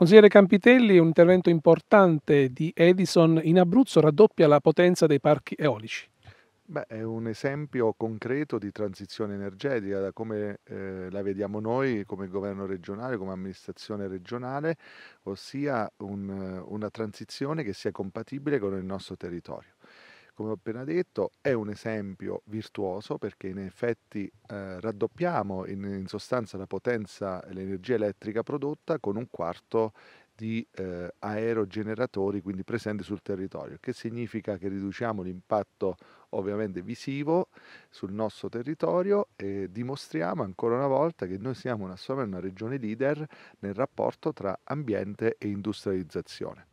Consigliere Campitelli, un intervento importante di Edison in Abruzzo raddoppia la potenza dei parchi eolici. Beh, è un esempio concreto di transizione energetica, da come eh, la vediamo noi come governo regionale, come amministrazione regionale, ossia un, una transizione che sia compatibile con il nostro territorio come ho appena detto, è un esempio virtuoso perché in effetti eh, raddoppiamo in, in, sostanza la potenza e l'energia elettrica prodotta con un quarto di eh, aerogeneratori quindi presenti sul territorio, che significa che riduciamo l'impatto ovviamente visivo sul nostro territorio e dimostriamo ancora una volta che noi siamo una, una regione leader nel rapporto tra ambiente e industrializzazione.